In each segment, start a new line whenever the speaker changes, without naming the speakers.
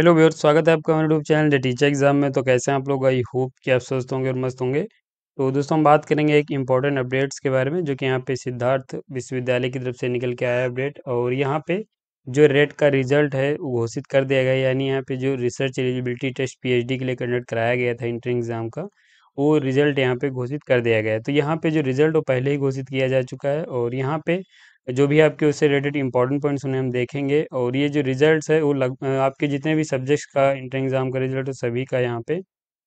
hello viewers स्वागत है आपका हमारे यूट्यूब चैनल टीचर एग्जाम में तो कैसे हैं आप लोग आई होप कि आप स्वस्थ होंगे और मस्त होंगे तो दोस्तों हम बात करेंगे एक इम्पॉर्टेंट अपडेट्स के बारे में जो कि यहाँ पे सिद्धार्थ विश्वविद्यालय की तरफ से निकल के आया अपडेट और यहाँ पे जो रेट का रिजल्ट है वो घोषित कर दिया गया यानी यहाँ पे जो रिसर्च एलिजिबिलिटी टेस्ट पी के लिए कंडक्ट कराया गया था इंटर एग्जाम का वो रिजल्ट यहाँ पे घोषित कर दिया गया है तो यहाँ पे जो रिजल्ट वो पहले ही घोषित किया जा चुका है और यहाँ पे जो भी आपके उससे रिलेटेड इंपॉर्टेंट पॉइंट्स उन्हें हम देखेंगे और ये जो रिजल्ट्स है वो लग आपके जितने भी सब्जेक्ट्स का इंटर एग्ज़ाम का रिजल्ट सभी का यहाँ पे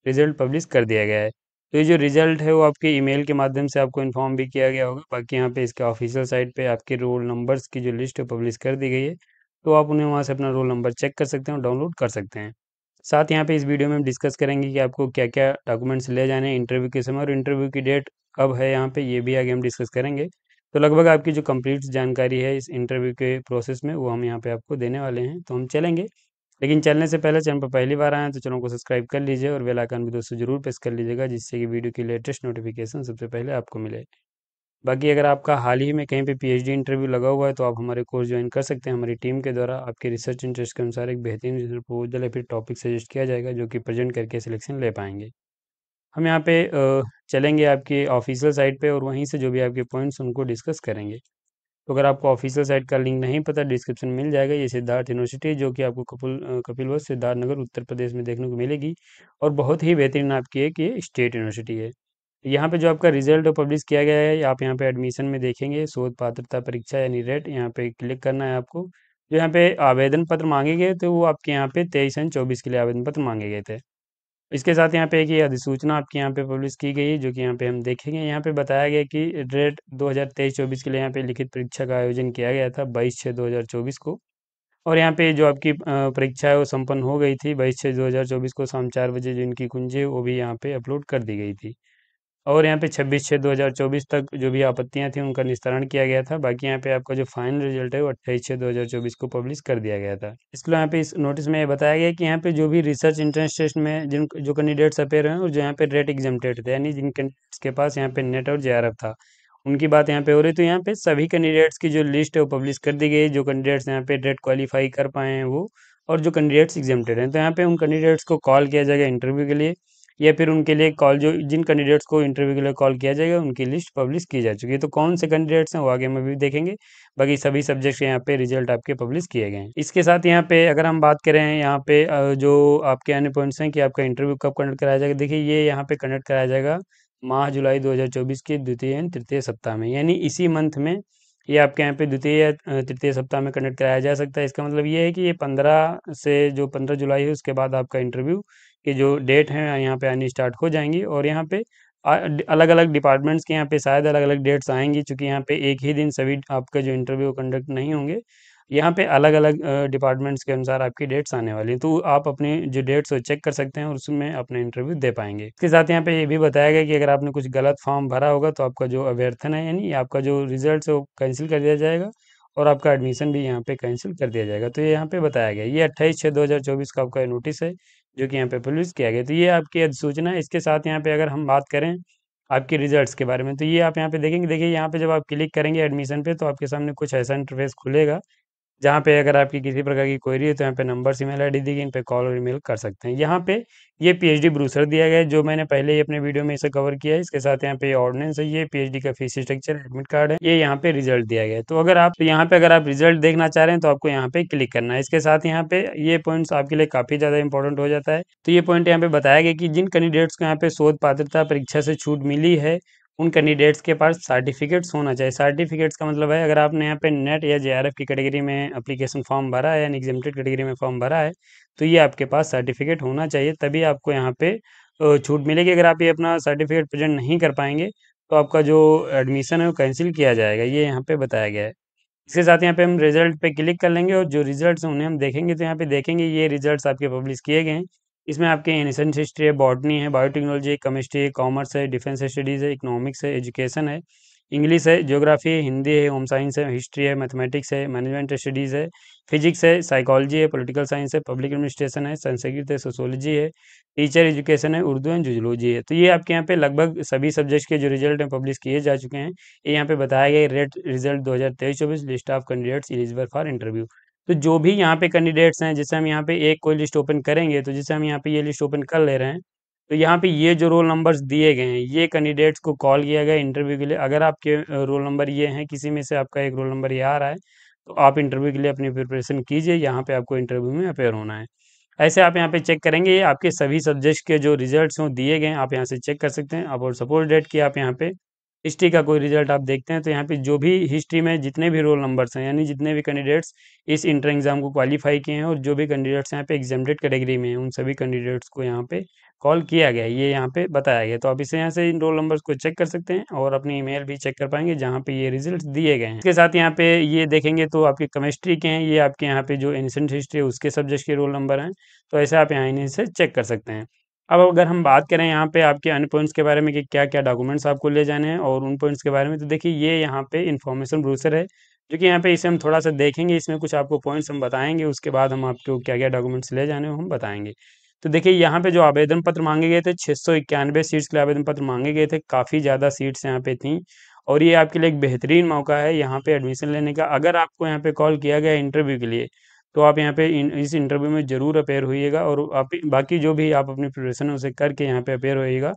रिजल्ट पब्लिश कर दिया गया है तो ये जो रिजल्ट है वो आपके ईमेल के माध्यम से आपको इन्फॉर्म भी किया गया होगा बाकी यहाँ पे इसके ऑफिशियल साइट पे आपके रोल नंबर्स की जो लिस्ट है पब्लिश कर दी गई है तो आप उन्हें वहाँ से अपना रोल नंबर चेक कर सकते हैं और डाउनलोड कर सकते हैं साथ यहाँ पे इस वीडियो में हम डिस्कस करेंगे कि आपको क्या क्या डॉक्यूमेंट्स ले जाने हैं इंटरव्यू के समय और इंटरव्यू की डेट कब है यहाँ पे ये भी आगे हम डिस्कस करेंगे तो लगभग आपकी जो कंप्लीट जानकारी है इस इंटरव्यू के प्रोसेस में वो हम यहाँ पे आपको देने वाले हैं तो हम चलेंगे लेकिन चलने से पहले चैनल पर पहली बार आए हैं तो चैनल को सब्सक्राइब कर लीजिए और बेल आइकन भी दोस्तों जरूर प्रेस कर लीजिएगा जिससे कि वीडियो की लेटेस्ट नोटिफिकेशन सबसे पहले आपको मिले बाकी अगर आपका हाल ही में कहीं एच डी इंटरव्यू लगा हुआ है तो आप हमारे कोर्स ज्वाइन कर सकते हैं हमारी टीम के द्वारा आपके रिसर्च इंटरेस्ट के अनुसार एक बेहतरीन प्रपोजल या फिर टॉपिक सजेस्ट किया जाएगा जो कि प्रेजेंट करके सिलेक्शन ले पाएंगे हम यहाँ पे चलेंगे आपके ऑफिशियल साइट पे और वहीं से जो भी आपके पॉइंट्स उनको डिस्कस करेंगे तो अगर आपको ऑफिशियल साइट का लिंक नहीं पता डिस्क्रिप्शन मिल जाएगा ये सिद्धार्थ यूनिवर्सिटी जो कि आपको कपिल कपिलवत सिद्धार्थ नगर उत्तर प्रदेश में देखने को मिलेगी और बहुत ही बेहतरीन आपकी एक ये स्टेट यूनिवर्सिटी है यहाँ पे जो आपका रिजल्ट पब्लिश किया गया है आप यहाँ पे एडमिशन में देखेंगे शोध पात्रता परीक्षा यानी रेट यहाँ पे क्लिक करना है आपको जो यहाँ पे आवेदन पत्र मांगे गए थे वो आपके यहाँ पे तेईस एंड चौबीस के लिए आवेदन पत्र मांगे गए थे इसके साथ यहाँ पे एक अधिसूचना आपके यहाँ पे पब्लिश की गई है जो कि यहाँ पे हम देखेंगे यहाँ पे बताया गया कि रेट 2023-24 के लिए यहाँ पे लिखित परीक्षा का आयोजन किया गया था 22 छः 2024 को और यहाँ पे जो आपकी परीक्षा है वो संपन्न हो गई थी बाईस छः दो को शाम चार बजे जो इनकी कुंजी वो भी यहाँ पे अपलोड कर दी गई थी और यहाँ पे 26 छः 2024 तक जो भी आपत्तियाँ थी उनका निस्तारण किया गया था बाकी यहाँ पे आपका जो फाइनल रिजल्ट है वो अट्ठाईस छः 2024 को पब्लिश कर दिया गया था इसलिए यहाँ पे इस नोटिस में ये बताया गया कि यहाँ पे जो भी रिसर्च इंट्रेंस टेस्ट में जिन जो कैंडिडेट्स अपेयर हैं और जो यहाँ पे रेट एग्जामेड थे यानी जिन कैंडिडेट्स के पास यहाँ पे नेट और जे था उनकी बात यहाँ पे हो रही तो यहाँ पे सभी कैंडिडेट्स की जो लिस्ट है वो पब्लिश कर दी गई जो कैंडिडेट्स यहाँ पे रेट क्वालिफाई कर पाए हैं वो और जो कैंडिडेट्स एग्जामेड हैं तो यहाँ पे उन कैंडिडेट्स को कॉल किया जाएगा इंटरव्यू के लिए या फिर उनके लिए कॉल जो जिन कैंडिडेट्स को इंटरव्यू के लिए कॉल किया जाएगा उनकी लिस्ट पब्लिश की जा चुकी है तो कौन से कैंडिडेट्स हैं वो आगे हम भी देखेंगे बाकी सभी सब्जेक्ट्स के यहाँ पे रिजल्ट आपके पब्लिश किए गए हैं इसके साथ यहाँ पे अगर हम बात करें यहाँ पे जो आपके अन्य पॉइंट्स हैं कि आपका इंटरव्यू कब कंडक्ट कराया जाएगा देखिए ये यहाँ पे कंडक्ट कराया जाएगा माह जुलाई दो के द्वितीय एंड तृतीय सप्ताह में यानी इसी मंथ में ये आपके यहाँ पे द्वितीय या तृतीय सप्ताह में कंडक्ट कराया जा सकता है इसका मतलब ये है कि ये पंद्रह से जो पंद्रह जुलाई है उसके बाद आपका इंटरव्यू के जो डेट हैं यहाँ पे आनी स्टार्ट हो जाएंगी और यहाँ पे अलग अलग डिपार्टमेंट्स के यहाँ पे शायद अलग अलग डेट्स आएंगी चूँकि यहाँ पे एक ही दिन सभी आपका जो इंटरव्यू कंडक्ट नहीं होंगे यहाँ पे अलग अलग डिपार्टमेंट्स के अनुसार आपकी डेट्स आने वाली हैं तो आप अपने जो डेट्स वो चेक कर सकते हैं और उसमें अपना इंटरव्यू दे पाएंगे इसके साथ यहाँ पे ये भी बताया गया कि अगर आपने कुछ गलत फॉर्म भरा होगा तो आपका जो अभ्यर्थन है यानी आपका जो रिजल्ट है वो कैंसिल कर दिया जाएगा और आपका एडमिशन भी यहाँ पे कैंसिल कर दिया जाएगा तो ये यहाँ पे बताया गया ये अट्ठाईस छः दो का आपका नोटिस है जो कि यहाँ पे पब्लिश किया गया तो ये आपकी अधिसूचना इसके साथ यहाँ पे अगर हम बात करें आपके रिजल्ट्स के बारे में तो ये आप यहाँ पे देखेंगे देखिए यहाँ पे जब आप क्लिक करेंगे एडमिशन पे तो आपके सामने कुछ ऐसा इंटरफेस खुलेगा जहाँ पे अगर आपकी किसी प्रकार की क्वेरी है तो यहाँ पे नंबर ईमेल आई डी दी गई इन पे कॉल और ईमेल कर सकते हैं यहाँ पे ये पीएचडी ब्रूसर दिया गया है जो मैंने पहले ही अपने वीडियो में इसे कवर किया है इसके साथ यहाँ पे ऑर्डिनेंस है ये पीएचडी का फीस स्ट्रक्चर एडमिट कार्ड है ये यहाँ पे रिजल्ट दिया गया है तो अगर आप यहाँ पे अगर आप रिजल्ट देखना चाह रहे हैं तो आपको यहाँ पे क्लिक करना है इसके साथ यहाँ पे ये पॉइंट्स आपके लिए काफी ज्यादा इंपॉर्टेंट हो जाता है तो ये पॉइंट यहाँ पे बताया गया कि जिन कैंडिडेट्स को यहाँ पे शोध पात्रता परीक्षा से छूट मिली है उन कैंडिडेट्स के पास सर्टिफिकेट्स होना चाहिए सर्टिफिकेट्स का मतलब है अगर आपने यहाँ पे नेट या जेआरएफ की कैटेगरी में अप्लीकेशन फॉर्म भरा है यानी एग्जामेटेड कैटेगरी में फॉर्म भरा है तो ये आपके पास सर्टिफिकेट होना चाहिए तभी आपको यहाँ पे छूट मिलेगी अगर आप ये अपना सर्टिफिकेट प्रजेंट नहीं कर पाएंगे तो आपका जो एडमिशन है वो कैंसिल किया जाएगा ये यहाँ पे बताया गया है इसके साथ यहाँ पे हम रिजल्ट पे क्लिक कर लेंगे और जो रिजल्ट्स उन्हें हम देखेंगे तो यहाँ पे देखेंगे ये रिजल्ट्स आपके पब्लिश किए गए हैं इसमें आपके एनिसेंट हिस्ट्री है बॉटनी है बायोटेक्नोलॉजी केमिस्ट्री कॉमर्स है डिफेंस स्टडीज़ है इकोनॉमिक्स है एजुकेशन है इंग्लिश है ज्योग्राफी है हिंदी है होम साइंस है हिस्ट्री है मैथमेटिक्स है मैनेजमेंट स्टडीज़ है फिजिक्स है साइकोलॉजी है पॉलिटिकल साइंस है पब्लिक एडमिनिस्ट्रेशन है संस्कृत है सोशोलॉजी है टीचर एजुकेशन है उर्दू एंड जुजोलॉजी है तो ये आपके यहाँ पे लगभग सभी सब्जेक्ट्स के जो रिजल्ट हैं पब्लिश किए जा चुके हैं ये यहाँ पे बताया गया रेट रिजल्ट दो हज़ार तेईस चौबीस list of candidates eligible for interview तो जो भी यहाँ पे कैंडिडेट्स हैं जैसे हम यहाँ पे एक कोई लिस्ट ओपन करेंगे तो जैसे हम यहाँ पे ये लिस्ट ओपन कर ले रहे हैं तो यहाँ पे ये जो रोल नंबर्स दिए गए हैं ये कैंडिडेट्स को कॉल किया गया इंटरव्यू के लिए अगर आपके रोल नंबर ये हैं किसी में से आपका एक रोल नंबर ये आ रहा है तो आप इंटरव्यू के लिए अपनी प्रिपरेशन कीजिए यहाँ पे आपको इंटरव्यू में अपेयर होना है ऐसे आप यहाँ पे चेक करेंगे आपके सभी सब्जेक्ट के जो रिजल्ट हों दिए गए हैं आप यहाँ से चेक कर सकते हैं आप और सपोर्ट डेट की आप यहाँ पे हिस्ट्री का कोई रिजल्ट आप देखते हैं तो यहाँ पे जो भी हिस्ट्री में जितने भी रोल नंबर्स हैं यानी जितने भी कैंडिडेट्स इस इंटर एग्ज़ाम को क्वालिफाई किए हैं और जो भी कैंडिडेट्स यहाँ पे एग्जामेड कैटेगरी में हैं उन सभी कैंडिडेट्स को यहाँ पे कॉल किया गया ये यहाँ पे बताया गया तो आप इसे यहाँ से इन रोल नंबर्स को चेक कर सकते हैं और अपनी ईमेल भी चेक कर पाएंगे जहाँ पे ये रिजल्ट दिए गए हैं इसके साथ यहाँ पे ये देखेंगे तो आपके केमिस्ट्री के हैं ये आपके यहाँ पे जो एंशेंट हिस्ट्री है उसके सब्जेक्ट के रोल नंबर हैं तो ऐसे आप यहाँ इन्हें चेक कर सकते हैं अब अगर हम बात करें यहाँ पे आपके अन पॉइंट्स के बारे में कि क्या क्या डॉक्यूमेंट्स आपको ले जाने हैं और उन पॉइंट्स के बारे में तो देखिए ये यहाँ पे इन्फॉर्मेशन ब्रूसर है जो कि यहाँ पे इसे हम थोड़ा सा देखेंगे इसमें कुछ आपको पॉइंट्स हम बताएंगे उसके बाद हम आपको क्या क्या डॉक्यूमेंट्स ले जाने हम बताएंगे तो देखिए यहाँ पे जो आवेदन पत्र मांगे गए थे छः सौ इक्यानवे सीट्स के लिए आवेदन पत्र मांगे गए थे काफ़ी ज़्यादा सीट्स यहाँ पे थी और ये आपके लिए एक बेहतरीन मौका है यहाँ पे एडमिशन लेने का अगर आपको यहाँ पे कॉल किया गया इंटरव्यू के लिए तो आप यहाँ पे इन, इस इंटरव्यू में ज़रूर अपेयर होइएगा और आप बाकी जो भी आप अपनी प्रिपरेशन है उसे करके यहाँ पे अपेयर होइएगा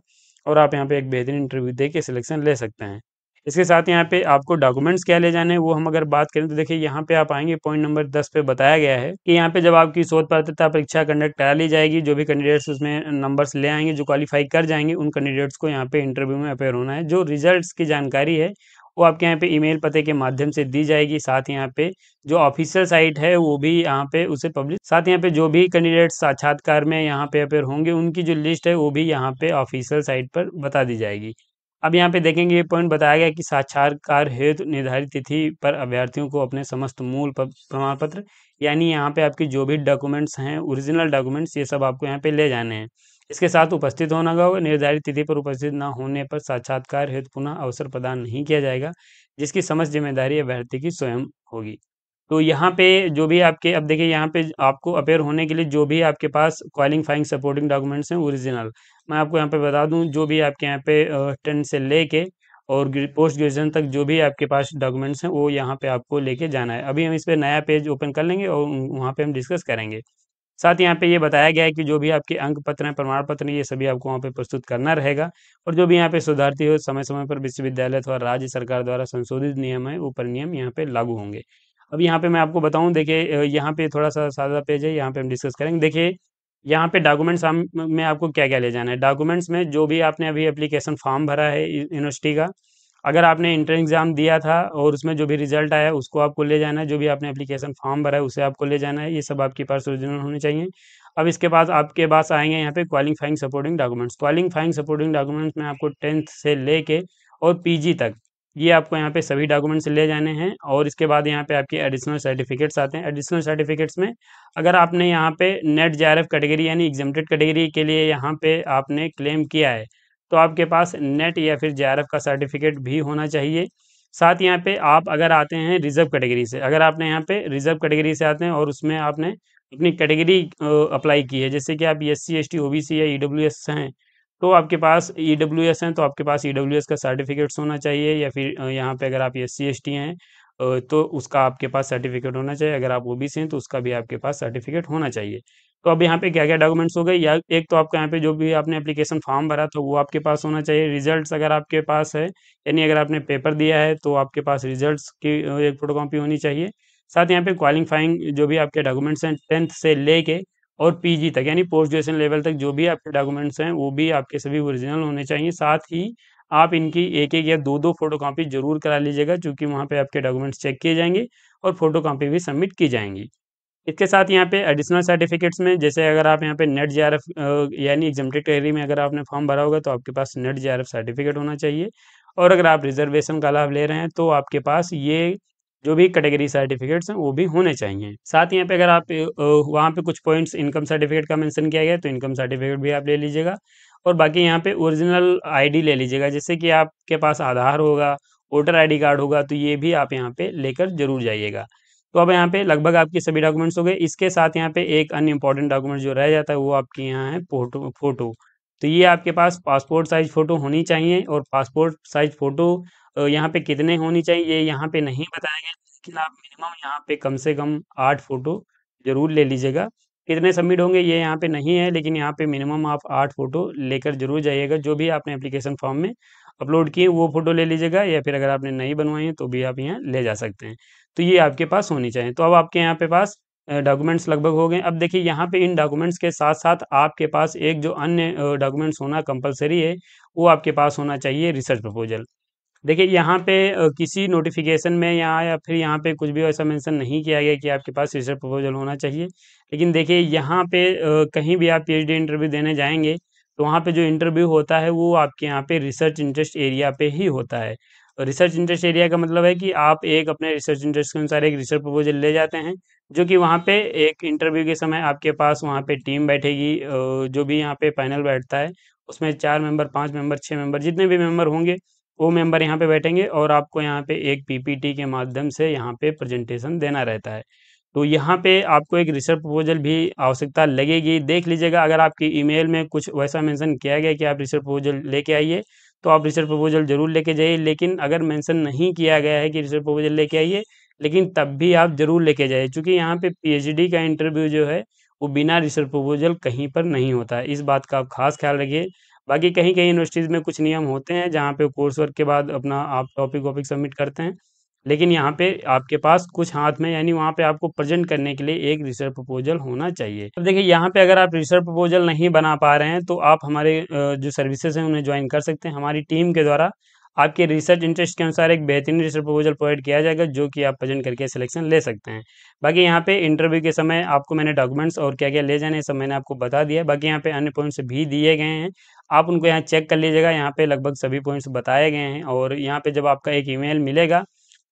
और आप यहाँ पे एक बेहतरीन इंटरव्यू दे के सिलेक्शन ले सकते हैं इसके साथ यहाँ पे आपको डॉक्यूमेंट्स क्या ले जाने हैं वो हम अगर बात करें तो देखिए यहाँ पे आप आएंगे पॉइंट नंबर दस पे बताया गया है कि यहाँ पे जब आपकी शोध पात्रता परीक्षा कंडक्ट करा ली जाएगी जो भी कैंडिडेट्स उसमें नंबर्स ले आएंगे जो क्वालिफाई कर जाएंगे उन कैंडिडेट्स को यहाँ पे इंटरव्यू में अपेयर होना है जो रिजल्ट की जानकारी है वो आपके यहाँ पे ईमेल पते के माध्यम से दी जाएगी साथ यहाँ पे जो ऑफिशियल साइट है वो भी यहाँ पे उसे पब्लिश साथ यहाँ पे जो भी कैंडिडेट साक्षात्कार में यहाँ पे अपेयर होंगे उनकी जो लिस्ट है वो भी यहाँ पे ऑफिशियल साइट पर बता दी जाएगी अब यहाँ पे देखेंगे ये पॉइंट बताया गया कि साक्षात्कार हेतु निर्धारित तिथि पर अभ्यर्थियों को अपने समस्त मूल प्रमाण पत्र यानी यहाँ पे आपके जो भी डॉक्यूमेंट्स हैं ओरिजिनल डॉक्यूमेंट्स ये सब आपको यहाँ पे ले जाने हैं इसके साथ उपस्थित होना होगा निर्धारित तिथि पर उपस्थित न होने पर साक्षात्कार हेतु पुनः अवसर प्रदान नहीं किया जाएगा जिसकी समझ जिम्मेदारी अभ्यर्थी की स्वयं होगी तो यहाँ पे जो भी आपके अब देखिए यहाँ पे आपको अपेयर होने के लिए जो भी आपके पास क्वालिफाइंग सपोर्टिंग डॉक्यूमेंट्स हैं ओरिजिनल मैं आपको यहाँ पे बता दूँ जो भी आपके यहाँ पे टेंट से लेके और पोस्ट ग्रेजुएशन तक जो भी आपके पास डॉक्यूमेंट्स हैं वो यहाँ पे आपको लेके जाना है अभी हम इस पर नया पेज ओपन कर लेंगे और वहाँ पे हम डिस्कस करेंगे साथ यहाँ पे ये बताया गया है कि जो भी आपके अंक पत्र हैं प्रमाण पत्र ये सभी आपको वहाँ पे प्रस्तुत करना रहेगा और जो भी यहाँ पे शोधार्थी हो समय समय पर विश्वविद्यालय अथवा राज्य सरकार द्वारा संशोधित नियम है पर नियम यहाँ पे लागू होंगे अब यहाँ पे मैं आपको बताऊँ देखिए यहाँ पे थोड़ा सा सादा पेज है यहाँ पे हम डिस्कस करेंगे देखिए यहाँ पे डॉक्यूमेंट्स में आपको क्या क्या ले जाना है डॉक्यूमेंट्स में जो भी आपने अभी एप्लीकेशन फॉर्म भरा है यूनिवर्सिटी का अगर आपने इंटर एग्ज़ाम दिया था और उसमें जो भी रिजल्ट आया उसको आपको ले जाना है जो भी आपने एप्लीकेशन फॉर्म भरा है उसे आपको ले जाना है ये सब आपके पास ओरिजिनल होने चाहिए अब इसके बाद आपके पास आएंगे यहाँ पे qualifying supporting documents qualifying supporting documents में आपको टेंथ से लेके और पीजी तक ये आपको यहाँ पे सभी डॉक्यूमेंट्स ले जाने हैं और इसके बाद यहाँ पे आपके एडिशनल सर्टिफिकेट्स आते हैं एडिशनल सर्टिफिकेट्स में अगर आपने यहाँ पे नेट जे कैटेगरी यानी एग्जामेटेड कैटेगरी के लिए यहाँ पे आपने क्लेम किया है तो आपके पास नेट या फिर जे का सर्टिफिकेट भी होना चाहिए साथ यहाँ पे आप अगर आते हैं रिजर्व कैटेगरी से अगर आपने यहाँ पे रिजर्व कैटेगरी से आते हैं और उसमें आपने अपनी कैटेगरी अप्लाई की है जैसे कि आप S C S T O B C या ई डब्ल्यू एस हैं तो आपके पास ई डब्ल्यू एस हैं तो आपके पास ई डब्ल्यू एस का सर्टिफिकेट्स होना चाहिए या फिर यहाँ पे अगर आप एस सी एस टी हैं तो उसका आपके पास सर्टिफिकेट होना चाहिए अगर आप ओ बी सी हैं तो उसका भी आपके पास सर्टिफिकेट होना चाहिए तो अब यहाँ पे क्या क्या डॉक्यूमेंट्स हो गए या एक तो आपका यहाँ पे जो भी आपने एप्लीकेशन फॉर्म भरा तो वो आपके पास होना चाहिए रिजल्ट्स अगर आपके पास है यानी अगर आपने पेपर दिया है तो आपके पास रिजल्ट्स की एक फोटोकॉपी होनी चाहिए साथ यहाँ पे क्वालिफाइंग जो भी आपके डॉक्यूमेंट्स हैं टेंथ से लेके और पीजी तक यानी पोस्ट ग्रेजुएशन लेवल तक जो भी आपके डॉक्यूमेंट्स हैं वो भी आपके सभी ओरिजिनल होने चाहिए साथ ही आप इनकी एक एक या दो दो फोटो जरूर करा लीजिएगा क्योंकि वहाँ पे आपके डॉक्यूमेंट्स चेक किए जाएंगे और फोटो भी सबमिट की जाएंगी इसके साथ यहाँ पे एडिशनल सर्टिफिकेट्स में जैसे अगर आप यहाँ पे नेट जे यानी एग्जामेटेड टेरी में अगर आपने फॉर्म भरा होगा तो आपके पास नेट जे सर्टिफिकेट होना चाहिए और अगर आप रिजर्वेशन का लाभ ले रहे हैं तो आपके पास ये जो भी कैटेगरी सर्टिफिकेट्स हैं वो भी होने चाहिए साथ यहाँ पे अगर आप वहाँ पे कुछ पॉइंट्स इनकम सर्टिफिकेट का मेंशन किया गया तो इनकम सर्टिफिकेट भी आप ले लीजिएगा और बाकी यहाँ पे ओरिजिनल आईडी ले लीजिएगा जैसे कि आपके पास आधार होगा वोटर आईडी कार्ड होगा तो ये भी आप यहाँ पे लेकर जरूर जाइएगा तो अब यहाँ पे लगभग आपकी सभी डॉक्यूमेंट्स हो गए इसके साथ यहाँ पे एक अन इम्पॉर्टेंट डॉक्यूमेंट जो रह जाता है वो आपके यहाँ है फोटो फोटो तो ये आपके पास पासपोर्ट साइज फ़ोटो होनी चाहिए और पासपोर्ट साइज फ़ोटो यहाँ पे कितने होनी चाहिए ये यहाँ पे नहीं बताया गया लेकिन आप मिनिमम यहाँ पे कम से कम आठ फ़ोटो ज़रूर ले लीजिएगा कितने सबमिट होंगे ये यहाँ पे नहीं है लेकिन यहाँ पे मिनिमम आप आठ फ़ोटो लेकर जरूर जाइएगा जो भी आपने एप्लीकेशन फॉर्म में अपलोड किए वो फोटो ले लीजिएगा या फिर अगर आपने नहीं बनवाई है तो भी आप यहाँ ले जा सकते हैं तो ये आपके पास होनी चाहिए तो अब आपके यहाँ पे पास डॉक्यूमेंट्स लगभग हो गए अब देखिए यहाँ पे इन डॉक्यूमेंट्स के साथ साथ आपके पास एक जो अन्य डॉक्यूमेंट्स होना कंपलसरी है वो आपके पास होना चाहिए रिसर्च प्रपोजल देखिए यहाँ पे किसी नोटिफिकेशन में या या फिर यहाँ पे कुछ भी ऐसा मेंशन नहीं किया गया कि आपके पास रिसर्च प्रपोजल होना चाहिए लेकिन देखिए यहाँ पे कहीं भी आप पीएचडी इंटरव्यू देने जाएंगे तो वहाँ पे जो इंटरव्यू होता है वो आपके यहाँ पे रिसर्च इंटरेस्ट एरिया पे ही होता है और रिसर्च इंटरेस्ट एरिया का मतलब है कि आप एक अपने रिसर्च इंटरेस्ट के अनुसार एक रिसर्च प्रपोजल ले जाते हैं जो कि वहाँ पे एक इंटरव्यू के समय आपके पास वहाँ पे टीम बैठेगी जो भी यहाँ पे पैनल बैठता है उसमें चार मेंबर पाँच मेंबर छः मेंबर जितने भी मेंबर होंगे वो मेंबर यहाँ पे बैठेंगे और आपको यहाँ पे एक पीपीटी के माध्यम से यहाँ पे प्रेजेंटेशन देना रहता है तो यहाँ पे आपको एक रिसर्च प्रपोजल भी आवश्यकता लगेगी देख लीजिएगा अगर आपकी ईमेल में कुछ वैसा मेंशन किया गया कि आप रिसर्च प्रपोजल लेके आइए तो आप रिसर्च प्रपोजल जरूर लेके जाइए लेकिन अगर मेंशन नहीं किया गया है कि रिसर्च प्रपोजल लेके आइए लेकिन तब भी आप जरूर लेके जाइए चूँकि यहाँ पे पी का इंटरव्यू जो है वो बिना रिसर्च प्रपोजल कहीं पर नहीं होता है इस बात का आप खास ख्याल रखिए बाकी कहीं कहीं यूनिवर्सिटीज़ में कुछ नियम होते हैं जहाँ पे कोर्स वर्क के बाद अपना आप टॉपिक वॉपिक सबमिट करते हैं लेकिन यहाँ पे आपके पास कुछ हाथ में यानी वहाँ पे आपको प्रेजेंट करने के लिए एक रिसर्च प्रपोजल होना चाहिए अब तो देखिए यहाँ पे अगर आप रिसर्च प्रपोजल नहीं बना पा रहे हैं तो आप हमारे जो सर्विसेज हैं उन्हें ज्वाइन कर सकते हैं हमारी टीम के द्वारा आपके रिसर्च इंटरेस्ट के अनुसार एक बेहतरीन रिसर्च प्रपोजल प्रोवाइड किया जाएगा जो कि आप प्रेजेंट करके सिलेक्शन ले सकते हैं बाकी यहाँ पे इंटरव्यू के समय आपको मैंने डॉक्यूमेंट्स और क्या क्या ले जाने सब मैंने आपको बता दिया बाकी यहाँ पे अन्य पॉइंट्स भी दिए गए हैं आप उनको यहाँ चेक कर लीजिएगा यहाँ पे लगभग सभी पॉइंट्स बताए गए हैं और यहाँ पे जब आपका एक ईमेल मिलेगा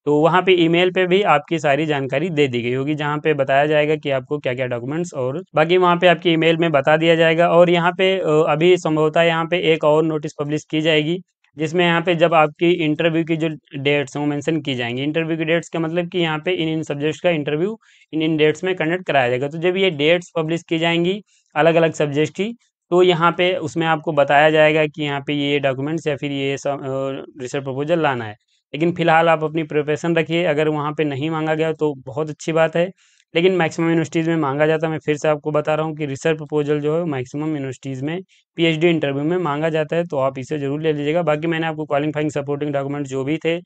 तो वहाँ पे ईमेल पे भी आपकी सारी जानकारी दे दी गई होगी जहाँ पे बताया जाएगा कि आपको क्या क्या डॉक्यूमेंट्स और बाकी वहाँ पे आपकी ईमेल में बता दिया जाएगा और यहाँ पे अभी संभवतः यहाँ पे एक और नोटिस पब्लिश की जाएगी जिसमें यहाँ पे जब आपकी इंटरव्यू की जो डेट्स हैं वो मैंशन की जाएंगी इंटरव्यू की डेट्स का मतलब कि यहाँ पे इन इन सब्जेक्ट्स का इंटरव्यू इन इन डेट्स में कंडक्ट कराया जाएगा तो जब ये डेट्स पब्लिश की जाएंगी अलग अलग सब्जेक्ट की तो यहाँ पे उसमें आपको बताया जाएगा कि यहाँ पे ये डॉक्यूमेंट्स या फिर ये रिसर्च प्रपोजल लाना है लेकिन फिलहाल आप अपनी प्रिपरेशन रखिए अगर वहाँ पे नहीं मांगा गया तो बहुत अच्छी बात है लेकिन मैक्सिमम यूनिवर्सिटीज़ में मांगा जाता है मैं फिर से आपको बता रहा हूँ कि रिसर्च प्रपोजल जो है मैक्सिमम यूनिवर्सिटीज़ में पीएचडी इंटरव्यू में मांगा जाता है तो आप इसे जरूर ले लीजिएगा बाकी मैंने आपको क्वालिफाइंग सपोर्टिंग डॉक्यूमेंट जो भी थे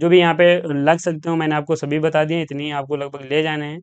जो भी यहाँ पे लग सकते हो मैंने आपको सभी बता दिए इतनी आपको लगभग ले जाने हैं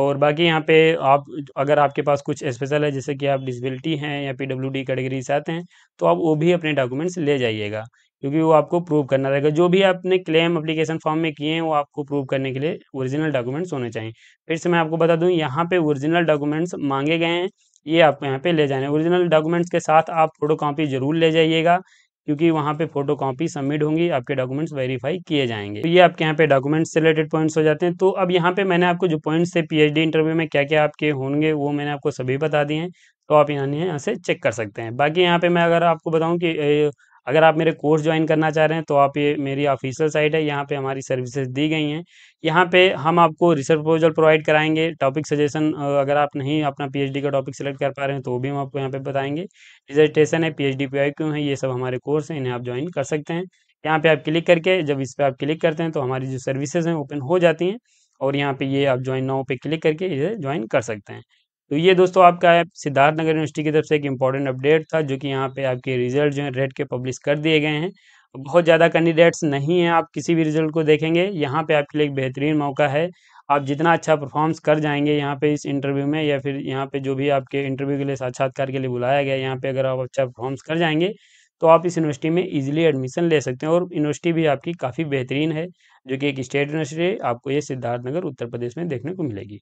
और बाकी यहाँ पे आप अगर आपके पास कुछ स्पेशल है जैसे कि आप डिसबिलिटी हैं या पी डब्ल्यू डी कैटेगरी से आते हैं तो आप वो भी अपने डॉक्यूमेंट्स ले जाइएगा क्योंकि वो आपको प्रूव करना रहेगा जो भी आपने क्लेम अप्लीकेशन फॉर्म में किए हैं वो आपको प्रूव करने के लिए ओरिजिनल डॉक्यूमेंट्स होने चाहिए फिर से मैं आपको बता दूं यहाँ पे ओरिजिनल डॉक्यूमेंट्स मांगे गए हैं ये आपको यहाँ पे ले जाने ओरिजिनल डॉक्यूमेंट्स के साथ आप फोटो कॉपी जरूर ले जाइएगा क्योंकि वहाँ पे फोटो कॉपी सबमिट होंगी आपके डॉक्यूमेंट्स वेरीफाई किए जाएंगे तो ये आपके यहाँ पे डॉक्यूमेंट्स रिलेटेड पॉइंट्स हो जाते हैं तो अब यहाँ पे मैंने आपको जो पॉइंट्स थे पीएचडी इंटरव्यू में क्या क्या आपके होंगे वो मैंने आपको सभी बता दिए हैं तो आप यहाँ यहाँ से चेक कर सकते हैं बाकी यहाँ पे मैं अगर आपको बताऊँ कि अगर आप मेरे कोर्स ज्वाइन करना चाह रहे हैं तो आप ये मेरी ऑफिशियल साइट है यहाँ पे हमारी सर्विसेज दी गई हैं यहाँ पे हम आपको रिसर्च प्रपोजल प्रोवाइड कराएंगे टॉपिक सजेशन अगर आप नहीं अपना पीएचडी का टॉपिक सेलेक्ट कर पा रहे हैं तो वो भी हम आपको यहाँ पे बताएंगे रिजर्टेशन है पीएचडी एच क्यों है ये सब हमारे कोर्स हैं इन्हें आप ज्वाइन कर सकते हैं यहाँ पर आप क्लिक करके जब इस पर आप क्लिक करते हैं तो हमारी जो सर्विसेज हैं ओपन हो जाती हैं और यहाँ पे ये आप ज्वाइन नाव पर क्लिक करके इसे ज्वाइन कर सकते हैं तो ये दोस्तों आपका है सिद्धार्थ नगर यूनिवर्सिटी की तरफ से एक इम्पॉर्टेंट अपडेट था जो कि यहाँ पे आपके रिजल्ट जो है रेड के पब्लिश कर दिए गए हैं बहुत ज़्यादा कैंडिडेट्स नहीं हैं आप किसी भी रिजल्ट को देखेंगे यहाँ पे आपके लिए एक बेहतरीन मौका है आप जितना अच्छा परफॉर्म्स कर जाएंगे यहाँ पे इस इंटरव्यू में या फिर यहाँ पे जो भी आपके इंटरव्यू के लिए साक्षात्कार के लिए बुलाया गया यहाँ पे अगर आप अच्छा परफॉर्म्स कर जाएंगे तो आप इस यूनिवर्सिटी में इजीली एडमिशन ले सकते हैं और यूनिवर्सिटी भी आपकी काफ़ी बेहतरीन है जो कि एक स्टेट यूनिवर्सिटी है आपको ये सिद्धार्थनगर उत्तर प्रदेश में देखने को मिलेगी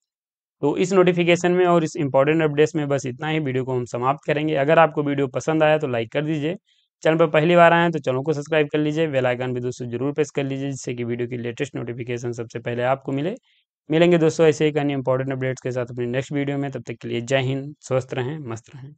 तो इस नोटिफिकेशन में और इस इंपॉर्टेंट अपडेट्स में बस इतना ही वीडियो को हम समाप्त करेंगे अगर आपको वीडियो पसंद आया तो लाइक कर दीजिए चैनल पर पहली बार आए हैं तो चैनल को सब्सक्राइब कर लीजिए बेल आइकन भी दोस्तों जरूर प्रेस कर लीजिए जिससे कि वीडियो की लेटेस्ट नोटिफिकेशन सबसे पहले आपको मिले मिलेंगे दोस्तों ऐसे ही अन्य इंपॉर्टेंट अपडेट्स के साथ अपने नेक्स्ट वीडियो में तब तक के लिए जय हिंद स्वस्थ रहें मस्त रहें